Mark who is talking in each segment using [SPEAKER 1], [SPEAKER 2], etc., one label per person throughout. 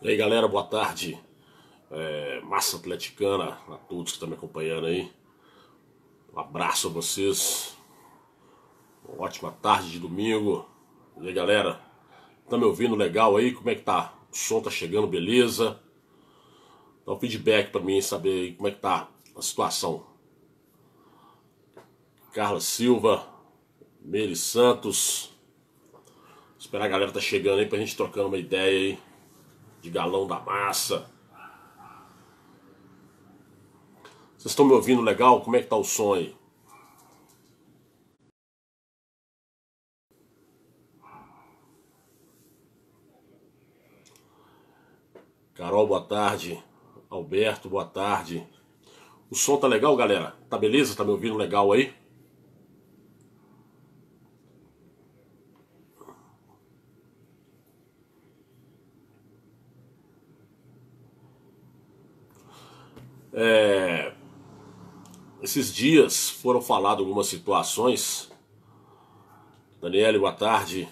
[SPEAKER 1] E aí galera, boa tarde. É, massa atleticana a todos que estão tá me acompanhando aí. Um abraço a vocês. Uma ótima tarde de domingo. E aí galera, tá me ouvindo legal aí? Como é que tá? O som tá chegando, beleza? Dá um feedback para mim saber aí como é que tá a situação. Carla Silva, Meire Santos. Esperar a galera tá chegando aí pra gente trocando uma ideia aí de galão da massa. Vocês estão me ouvindo legal? Como é que tá o som aí? Carol, boa tarde. Alberto, boa tarde. O som tá legal, galera? Tá beleza? Tá me ouvindo legal aí? É, esses dias foram faladas algumas situações. Daniele, boa tarde.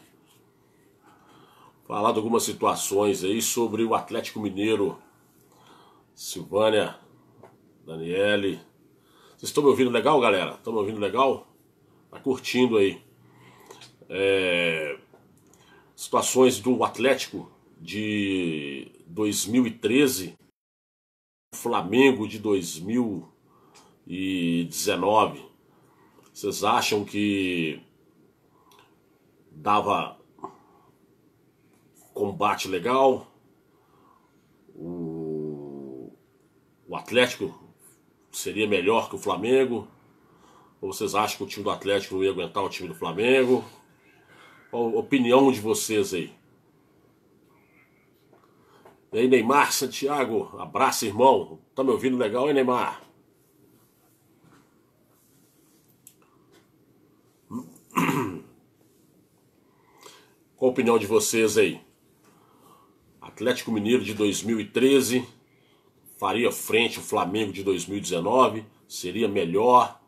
[SPEAKER 1] Falado algumas situações aí sobre o Atlético Mineiro. Silvânia, Daniele. Vocês estão me ouvindo legal, galera? Estão me ouvindo legal? Tá curtindo aí. É, situações do Atlético de 2013 Flamengo de 2019, vocês acham que dava combate legal? O, o Atlético seria melhor que o Flamengo? Ou vocês acham que o time do Atlético não ia aguentar o time do Flamengo? Qual a opinião de vocês aí? aí, Neymar Santiago, abraço, irmão. Tá me ouvindo legal, hein, Neymar? Qual a opinião de vocês aí? Atlético Mineiro de 2013 faria frente ao Flamengo de 2019? Seria melhor?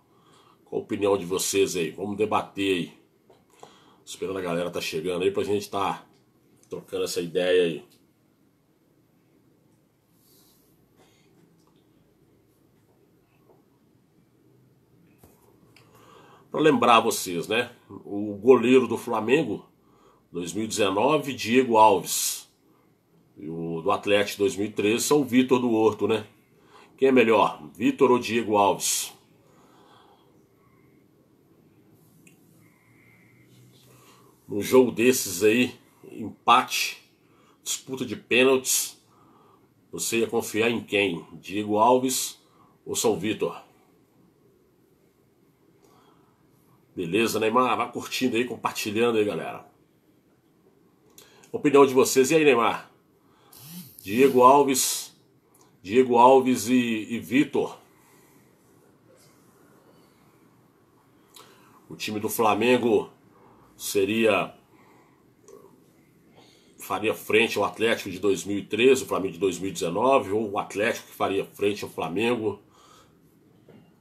[SPEAKER 1] Qual a opinião de vocês aí? Vamos debater aí. Esperando a galera tá chegando aí pra gente tá trocando essa ideia aí. Para lembrar vocês, né? O goleiro do Flamengo, 2019, Diego Alves. E o do Atlético 2013 são o Vitor do Horto, né? Quem é melhor, Vitor ou Diego Alves? Num jogo desses aí, empate, disputa de pênaltis, você ia confiar em quem? Diego Alves ou São Vitor? Beleza, Neymar? Vai curtindo aí, compartilhando aí, galera. Opinião de vocês. E aí, Neymar? Diego Alves. Diego Alves e, e Vitor. O time do Flamengo seria faria frente ao Atlético de 2013, o Flamengo de 2019, ou o Atlético que faria frente ao Flamengo.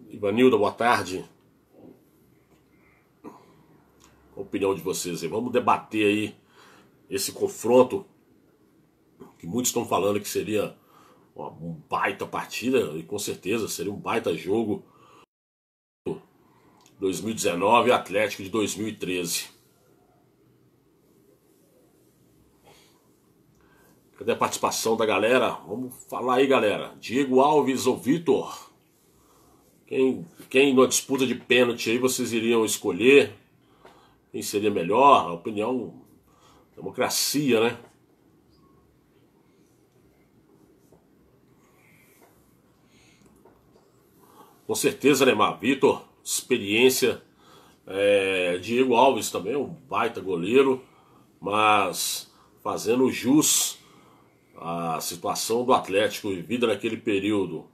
[SPEAKER 1] Ivanilda, boa tarde opinião de vocês aí. Vamos debater aí esse confronto que muitos estão falando que seria uma baita partida, e com certeza seria um baita jogo. 2019 e Atlético de 2013. Cadê a participação da galera? Vamos falar aí, galera. Diego Alves ou Vitor? Quem, quem na disputa de pênalti aí vocês iriam escolher? quem seria melhor, a opinião, democracia, né? Com certeza, Neymar. Vitor, experiência. É, Diego Alves também, um baita goleiro, mas fazendo jus à situação do Atlético vivida naquele período.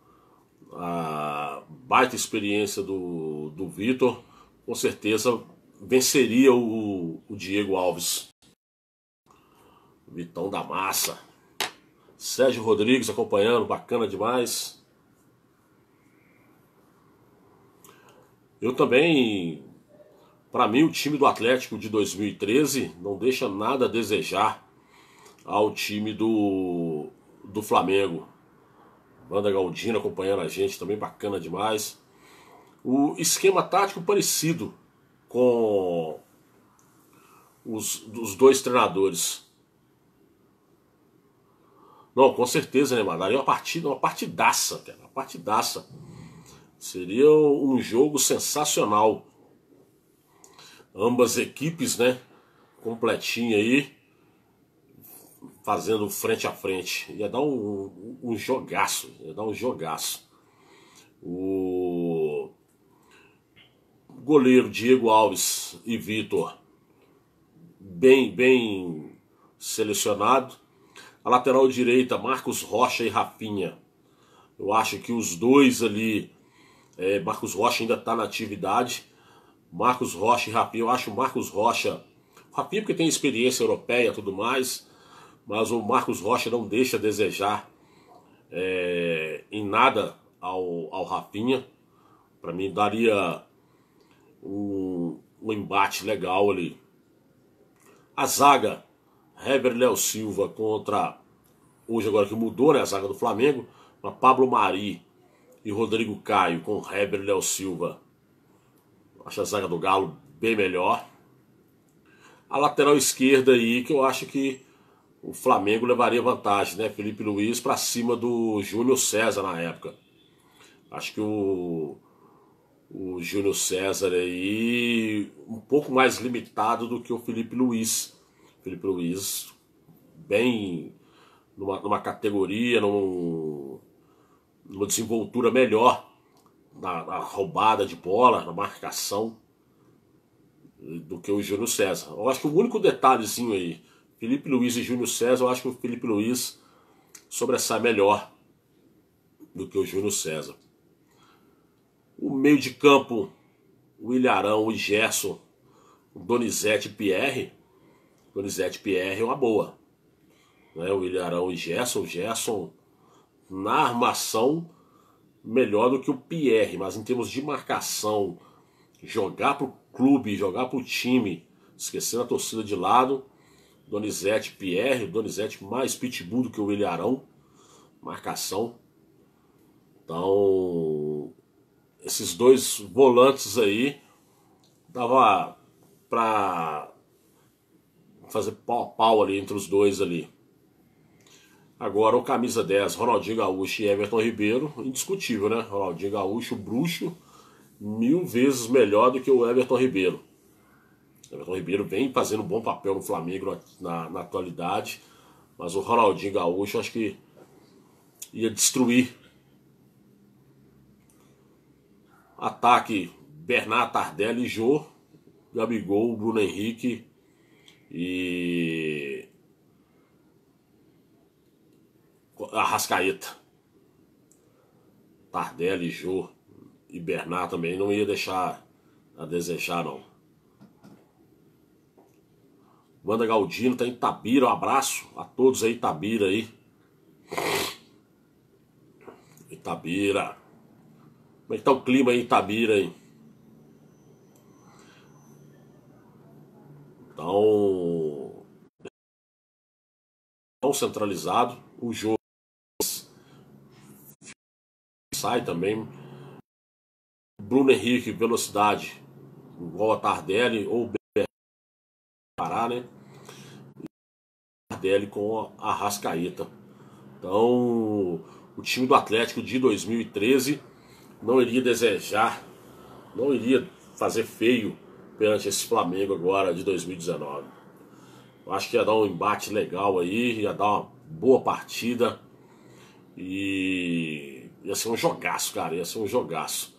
[SPEAKER 1] A baita experiência do, do Vitor, com certeza venceria o, o Diego Alves. Vitão da Massa. Sérgio Rodrigues acompanhando, bacana demais. Eu também, para mim, o time do Atlético de 2013 não deixa nada a desejar ao time do, do Flamengo. Banda Galdino acompanhando a gente também, bacana demais. O esquema tático parecido com os, os dois treinadores. Não, com certeza, né, Daria é uma partida, uma partidaça, cara, uma partidaça. Seria um jogo sensacional. Ambas equipes, né, completinha aí, fazendo frente a frente. Ia dar um, um jogaço, ia dar um jogaço. O goleiro Diego Alves e Vitor, bem, bem selecionado. A lateral direita, Marcos Rocha e Rafinha. Eu acho que os dois ali, é, Marcos Rocha ainda está na atividade. Marcos Rocha e Rafinha, eu acho o Marcos Rocha, Rafinha porque tem experiência europeia e tudo mais, mas o Marcos Rocha não deixa a desejar é, em nada ao, ao Rafinha. Para mim, daria um, um embate legal ali. A zaga, Heber Léo Silva contra, hoje agora que mudou, né, a zaga do Flamengo, para Pablo Mari e Rodrigo Caio com Heber Léo Silva. Acho a zaga do Galo bem melhor. A lateral esquerda aí, que eu acho que o Flamengo levaria vantagem, né? Felipe Luiz para cima do Júnior César na época. Acho que o o Júlio César aí um pouco mais limitado do que o Felipe Luiz. Felipe Luiz, bem numa, numa categoria, num, numa desenvoltura melhor na, na, roubada de bola, na marcação do que o Júlio César. Eu acho que o único detalhezinho aí, Felipe Luiz e Júlio César, eu acho que o Felipe Luiz sobressai melhor do que o Júlio César. O meio de campo, o Ilharão, o Gerson, o Donizete Pierre. Donizete Pierre é uma boa. Né? O Ilharão e Gerson. O Gerson, na armação, melhor do que o Pierre, mas em termos de marcação, jogar para o clube, jogar para o time, esquecendo a torcida de lado. Donizete Pierre, Donizete mais pitbull do que o Ilharão. Marcação. Então, esses dois volantes aí dava para fazer pau a pau ali entre os dois ali. Agora o camisa 10, Ronaldinho Gaúcho e Everton Ribeiro, indiscutível, né? Ronaldinho Gaúcho, bruxo, mil vezes melhor do que o Everton Ribeiro. O Everton Ribeiro vem fazendo um bom papel no Flamengo na, na atualidade, mas o Ronaldinho Gaúcho acho que ia destruir Ataque Bernat, Tardelli, Jô, Gabigol, Bruno Henrique e Arrascaeta. Tardelli, Jô e Bernat também não ia deixar a desejar não. Manda Galdino tá em Tabira, um abraço a todos aí Tabira aí. Itabira. Como é que tá o clima aí Itabira aí? Então, tão centralizado, o jogo sai também. Bruno Henrique, velocidade, igual a Tardelli ou Pará, né? Tardelli com a Rascaeta. Então, o time do Atlético de 2013 não iria desejar, não iria fazer feio perante esse Flamengo agora de 2019. Eu acho que ia dar um embate legal aí, ia dar uma boa partida e ia ser um jogaço, cara, ia ser um jogaço.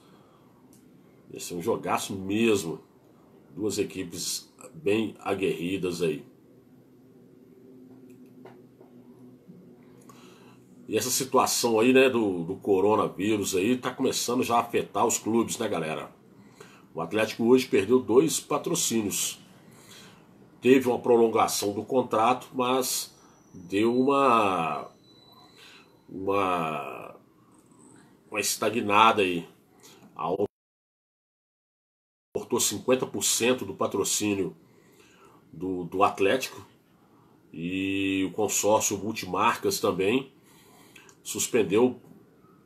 [SPEAKER 1] Ia ser um jogaço mesmo. Duas equipes bem aguerridas aí. E essa situação aí, né, do, do coronavírus aí, tá começando já a afetar os clubes, né, galera? O Atlético hoje perdeu dois patrocínios. Teve uma prolongação do contrato, mas deu uma. uma. uma estagnada aí. Cortou 50% do patrocínio do, do Atlético e o consórcio Multimarcas também suspendeu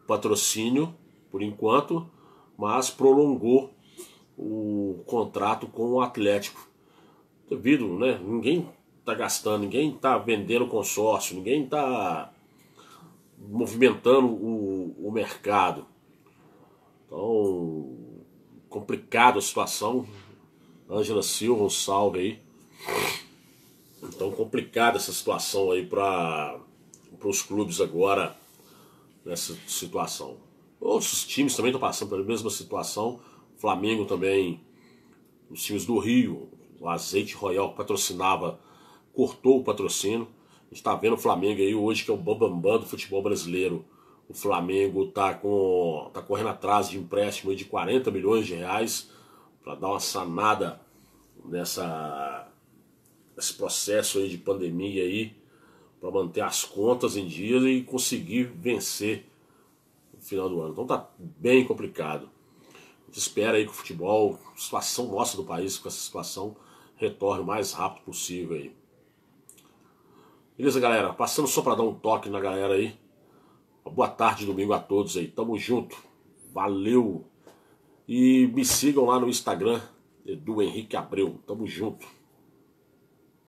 [SPEAKER 1] o patrocínio por enquanto, mas prolongou o contrato com o Atlético. Devido, né? Ninguém está gastando, ninguém está vendendo consórcio, ninguém está movimentando o, o mercado. Então, complicada a situação. Ângela Silva, um salve aí. Então, complicada essa situação aí para os clubes agora nessa situação. Outros times também estão passando pela mesma situação. Flamengo também, os times do Rio, o Azeite Royal patrocinava, cortou o patrocínio. A gente está vendo o Flamengo aí hoje, que é o bambambam do futebol brasileiro. O Flamengo está com, tá correndo atrás de empréstimo de 40 milhões de reais para dar uma sanada nessa, nesse processo aí de pandemia aí para manter as contas em dias e conseguir vencer no final do ano. Então tá bem complicado. A gente espera aí que o futebol, a situação nossa do país, com essa situação, retorne o mais rápido possível aí. Beleza, galera? Passando só para dar um toque na galera aí. Uma boa tarde, domingo a todos aí. Tamo junto. Valeu! E me sigam lá no Instagram, Edu Henrique Abreu. Tamo junto.